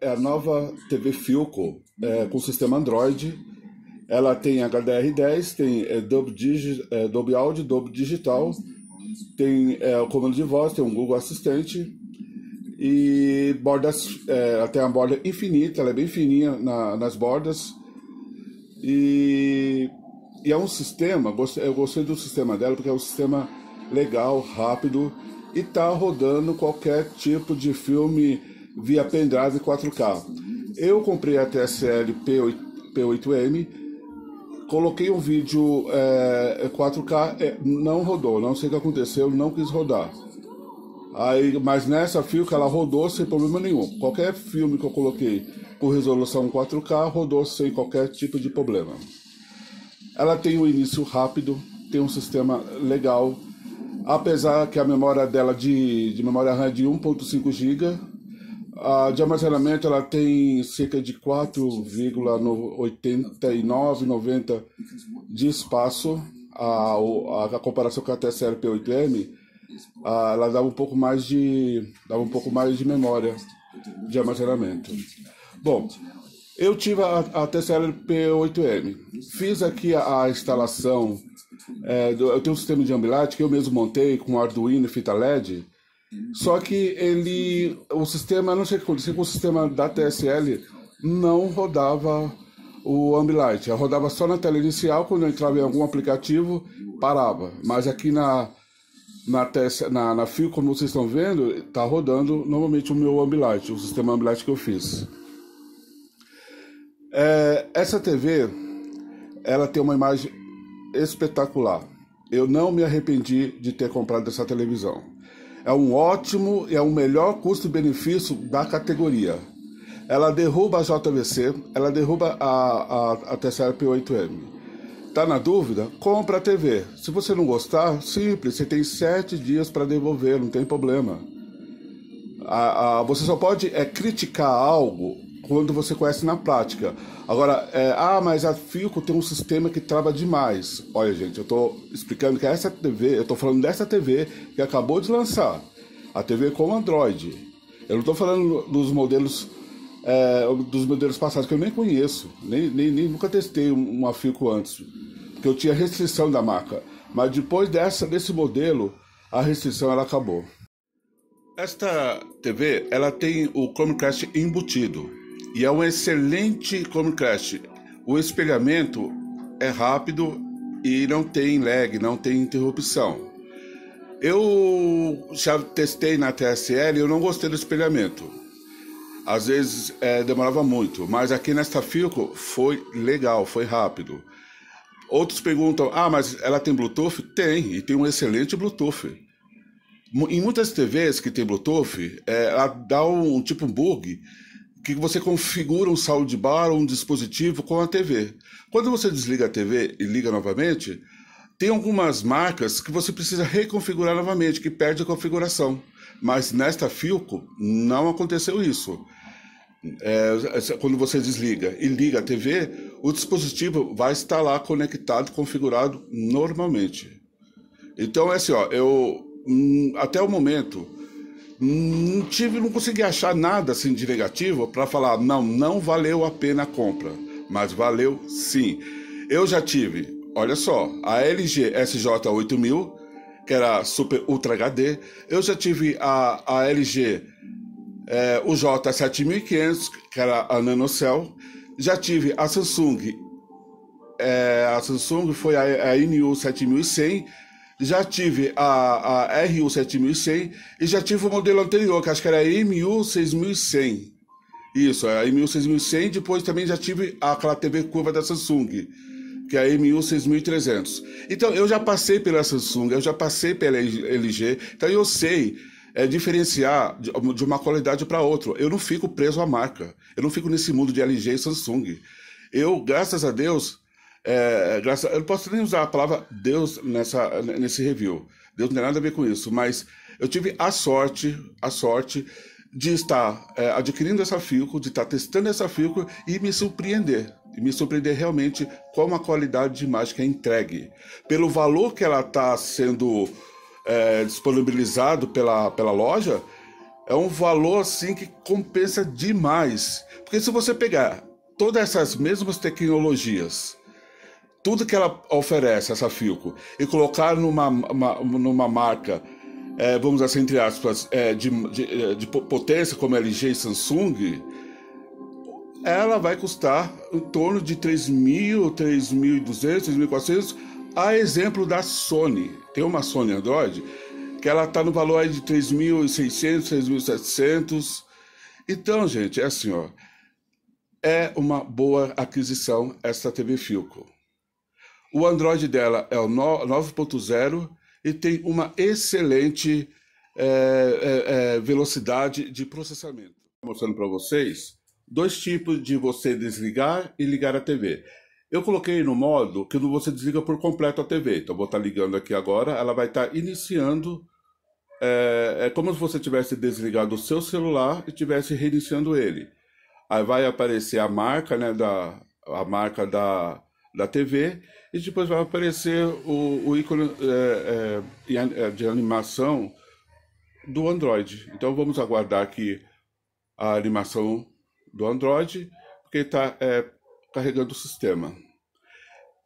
é a nova TV Philco é, com sistema Android. Ela tem HDR10, tem é, Dolby, Digi, é, Dolby Audio, Dolby Digital, tem é, o comando de voz, tem um Google Assistente e bordas, é, ela tem uma borda infinita, ela é bem fininha na, nas bordas e, e é um sistema, eu gostei do sistema dela porque é um sistema legal, rápido e tá rodando qualquer tipo de filme via pendrive 4K. Eu comprei a TSL P8, P8M, coloquei um vídeo é, 4K, é, não rodou, não sei o que aconteceu, não quis rodar. Aí, mas nessa que ela rodou sem problema nenhum. Qualquer filme que eu coloquei com resolução 4K rodou sem qualquer tipo de problema. Ela tem um início rápido, tem um sistema legal, apesar que a memória dela de, de memória RAM é de 1.5 GB a de armazenamento ela tem cerca de 4,8990 de espaço. A, a, a comparação com a TSR P8M, a, ela dava um pouco mais de dava um pouco mais de memória de armazenamento. Bom, eu tive a, a P8M. Fiz aqui a, a instalação. É, do, eu tenho um sistema de Ambilight que eu mesmo montei com Arduino e fita LED. Só que ele, o sistema, não sei o que aconteceu com o sistema da TSL, não rodava o Ambilight. rodava só na tela inicial, quando eu entrava em algum aplicativo, parava. Mas aqui na, na, TS, na, na FIO, como vocês estão vendo, está rodando normalmente o meu Ambilight, o sistema Ambilight que eu fiz. É, essa TV, ela tem uma imagem espetacular. Eu não me arrependi de ter comprado essa televisão. É um ótimo e é o um melhor custo-benefício da categoria. Ela derruba a JVC, ela derruba a, a, a terceira P8M. Tá na dúvida? Compra a TV. Se você não gostar, simples, você tem sete dias para devolver, não tem problema. A, a, você só pode é, criticar algo quando você conhece na prática. Agora, é, ah, mas a Fico tem um sistema que trava demais. Olha, gente, eu estou explicando que é essa TV, eu estou falando dessa TV que acabou de lançar, a TV com Android. Eu não estou falando dos modelos é, dos modelos passados que eu nem conheço, nem, nem, nem nunca testei uma Fico antes, porque eu tinha restrição da marca. Mas depois dessa desse modelo, a restrição ela acabou. Esta TV ela tem o Chromecast embutido e é um excelente Chromecast. O espelhamento é rápido e não tem lag, não tem interrupção. Eu já testei na TSL e eu não gostei do espelhamento. Às vezes é, demorava muito, mas aqui nesta Filco foi legal, foi rápido. Outros perguntam: ah, mas ela tem Bluetooth? Tem, e tem um excelente Bluetooth. Em muitas TVs que tem Bluetooth, é, ela dá um tipo um bug que você configura um soundbar ou um dispositivo com a TV. Quando você desliga a TV e liga novamente, tem algumas marcas que você precisa reconfigurar novamente, que perde a configuração. Mas nesta Filco não aconteceu isso. É, quando você desliga e liga a TV, o dispositivo vai estar lá conectado, configurado normalmente. Então é assim, ó, eu hum, até o momento não tive, não consegui achar nada assim de negativo para falar não, não valeu a pena a compra, mas valeu sim. Eu já tive, olha só, a LG SJ 8000 que era Super Ultra HD, eu já tive a, a LG é, eh, o J7500 que era a NanoCell, já tive a Samsung é, a Samsung foi a, a NU 7100 já tive a, a RU 7100 e já tive o modelo anterior, que acho que era a MU 6100. Isso, a MU 6100. Depois também já tive aquela TV curva da Samsung, que é a MU 6300. Então, eu já passei pela Samsung, eu já passei pela LG, então eu sei é diferenciar de uma qualidade para outra. Eu não fico preso à marca. Eu não fico nesse mundo de LG e Samsung. Eu, graças a Deus, é, eu não posso nem usar a palavra Deus nessa, nesse review. Deus não tem nada a ver com isso, mas eu tive a sorte, a sorte de estar é, adquirindo essa Filco, de estar testando essa Filco e me surpreender. E me surpreender realmente com a qualidade de imagem que é entregue. Pelo valor que ela está sendo é, disponibilizado pela, pela loja, é um valor assim que compensa demais. Porque se você pegar todas essas mesmas tecnologias tudo que ela oferece, essa Filco, e colocar numa, uma, numa marca, é, vamos dizer assim, entre aspas, é, de, de, é, de, potência como é LG e Samsung, ela vai custar em torno de 3.000, 3.200, 3.400, a exemplo da Sony. Tem uma Sony Android que ela está no valor aí de 3.600, 3.700. Então, gente, é assim, ó. É uma boa aquisição essa TV Filco. O Android dela é o 9.0 e tem uma excelente é, é, é velocidade de processamento. Mostrando para vocês dois tipos de você desligar e ligar a TV. Eu coloquei no modo que você desliga por completo a TV. Então, vou estar tá ligando aqui agora. Ela vai estar tá iniciando. É, é como se você tivesse desligado o seu celular e tivesse reiniciando ele. Aí vai aparecer a marca, né, da, a marca da, da TV e depois vai aparecer o, o ícone é, é, é, de animação do Android. Então vamos aguardar aqui a animação do Android, porque está é, carregando o sistema.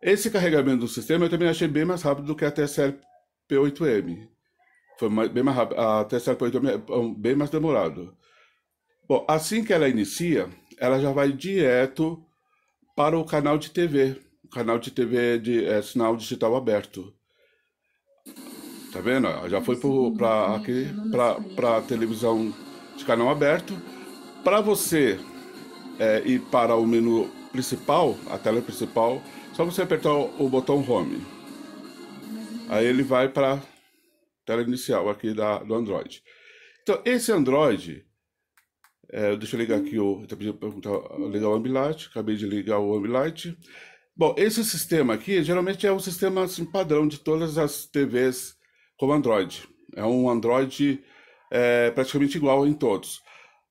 Esse carregamento do sistema eu também achei bem mais rápido do que a TSL P8M. Foi bem mais rápido. A TSL P8M é bem mais demorado. Bom, assim que ela inicia, ela já vai direto para o canal de TV canal de TV de é, sinal digital aberto. Tá vendo? Já foi para para televisão de canal aberto. Para você é, ir para o menu principal, a tela principal, só você apertar o, botão Home. Aí ele vai para a tela inicial aqui da, do Android. Então, esse Android, é, deixa eu ligar aqui o. Eu perguntar ligar o Ambilight, acabei de ligar o Ambilight. Bom, esse sistema aqui geralmente é um sistema assim, padrão de todas as TVs com Android. É um Android é, praticamente igual em todos.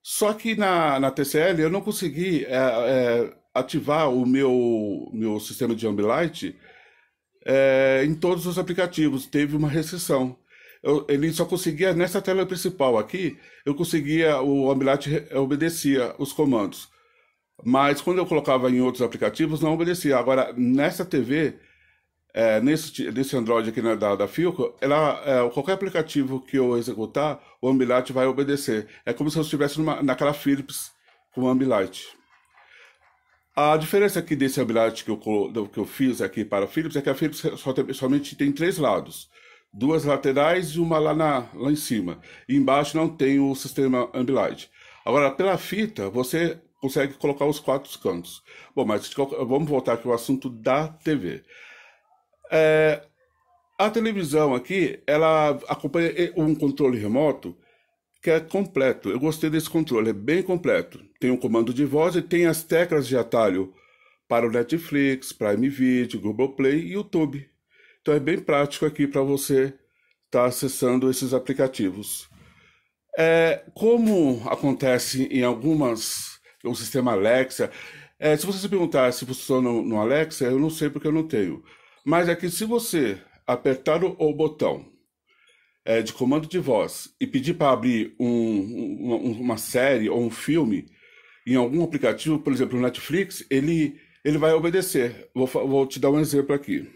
Só que na, na TCL eu não consegui é, é, ativar o meu, meu sistema de Ambilight é, em todos os aplicativos. Teve uma restrição. Eu, ele só conseguia, nessa tela principal aqui, eu conseguia, o Ambilight obedecia os comandos. Mas quando eu colocava em outros aplicativos, não obedecia. Agora, nessa TV, é, nesse, nesse Android aqui né, da, da Filco, ela, é, qualquer aplicativo que eu executar, o Ambilight vai obedecer. É como se eu estivesse numa, naquela Philips com o Ambilight. A diferença aqui desse Ambilight que eu, que eu fiz aqui para a Philips é que a Philips só tem, somente tem três lados. Duas laterais e uma lá, na, lá em cima. E embaixo não tem o sistema Ambilight. Agora, pela fita, você consegue colocar os quatro cantos. Bom, mas vamos voltar aqui ao assunto da TV. É, a televisão aqui, ela acompanha um controle remoto que é completo. Eu gostei desse controle, é bem completo. Tem um comando de voz e tem as teclas de atalho para o Netflix, Prime Video, Google Play e YouTube. Então é bem prático aqui para você estar tá acessando esses aplicativos. É, como acontece em algumas o sistema Alexa. É, se você se perguntar se funciona no, Alexa, eu não sei porque eu não tenho. Mas é que se você apertar o, o botão é, de comando de voz e pedir para abrir um, uma, uma, série ou um filme em algum aplicativo, por exemplo, no Netflix, ele, ele vai obedecer. Vou, vou te dar um exemplo aqui.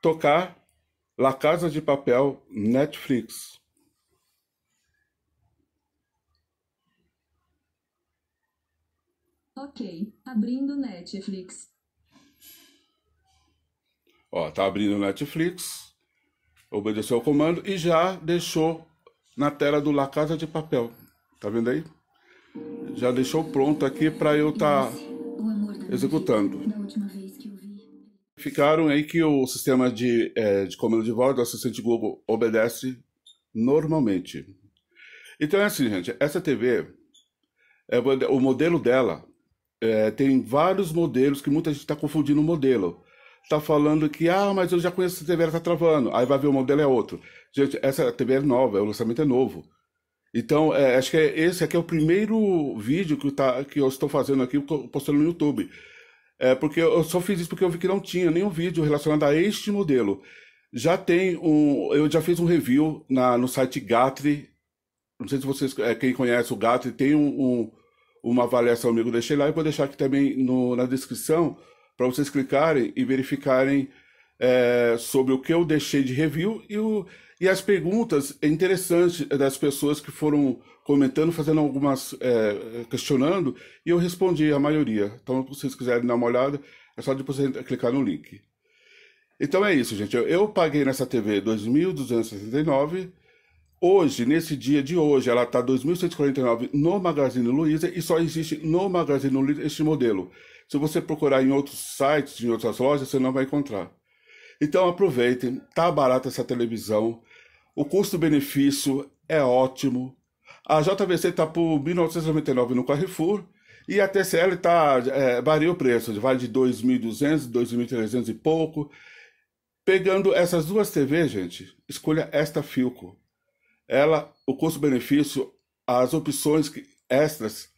Tocar La Casa de Papel Netflix. Ok, abrindo Netflix. Ó, tá abrindo o Netflix, obedeceu ao comando e já deixou na tela do La Casa de Papel. Tá vendo aí? Já deixou pronto aqui para eu estar tá executando. Ficaram aí que o sistema de, é, de comando de voz do assistente Google obedece normalmente. Então é assim, gente. Essa TV, é, o modelo dela é, tem vários modelos que muita gente está confundindo o modelo. Está falando que, ah, mas eu já conheço essa TV, ela está travando. Aí vai ver o modelo é outro. Gente, essa TV é nova, o lançamento é novo. Então, é, acho que é, esse aqui é o primeiro vídeo que, tá, que eu estou fazendo aqui, postando no YouTube. É, porque eu só fiz isso porque eu vi que não tinha nenhum vídeo relacionado a este modelo. Já tem um. Eu já fiz um review na, no site Gatri. Não sei se vocês, é, quem conhece o Gatri, tem um, um uma avaliação amigo deixei lá e vou deixar aqui também no, na descrição para vocês clicarem e verificarem é, sobre o que eu deixei de review e, o, e as perguntas interessantes das pessoas que foram comentando, fazendo algumas, é, questionando, e eu respondi a maioria. Então, se vocês quiserem dar uma olhada, é só depois clicar no link. Então é isso, gente. Eu, eu paguei nessa TV 2.269 Hoje, nesse dia de hoje, ela está 2.149 no Magazine Luiza e só existe no Magazine Luiza este modelo. Se você procurar em outros sites, em outras lojas, você não vai encontrar. Então aproveitem, tá barata essa televisão, o custo-benefício é ótimo. A JVC está por 1.999 no Carrefour e a TCL tá, é, varia o preço, vale de 2.200, 2.300 e pouco. Pegando essas duas TVs, gente, escolha esta Filco ela, o custo-benefício, as opções extras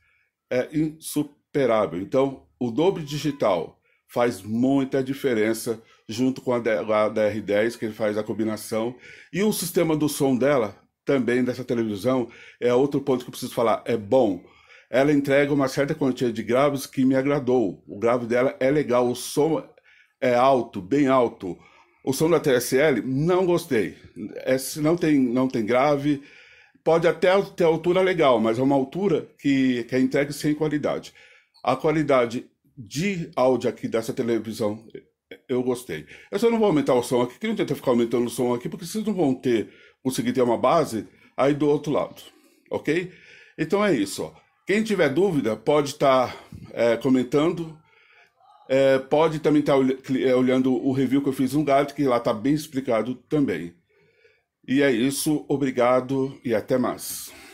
é insuperável. Então, o dobro digital faz muita diferença junto com a DR10, que ele faz a combinação. E o sistema do som dela, também dessa televisão, é outro ponto que eu preciso falar, é bom. Ela entrega uma certa quantia de graves que me agradou. O grave dela é legal, o som é alto, bem alto. O som da TSL, não gostei. É, não, tem, não tem grave, pode até ter altura legal, mas é uma altura que, que é entregue sem qualidade. A qualidade de áudio aqui dessa televisão, eu gostei. Eu só não vou aumentar o som aqui, que não tenta ficar aumentando o som aqui, porque vocês não vão ter, conseguir ter uma base aí do outro lado, ok? Então é isso. Ó. Quem tiver dúvida, pode estar tá, é, comentando é, pode também estar tá é, olhando o review que eu fiz no Gato, que lá está bem explicado também. E é isso, obrigado e até mais.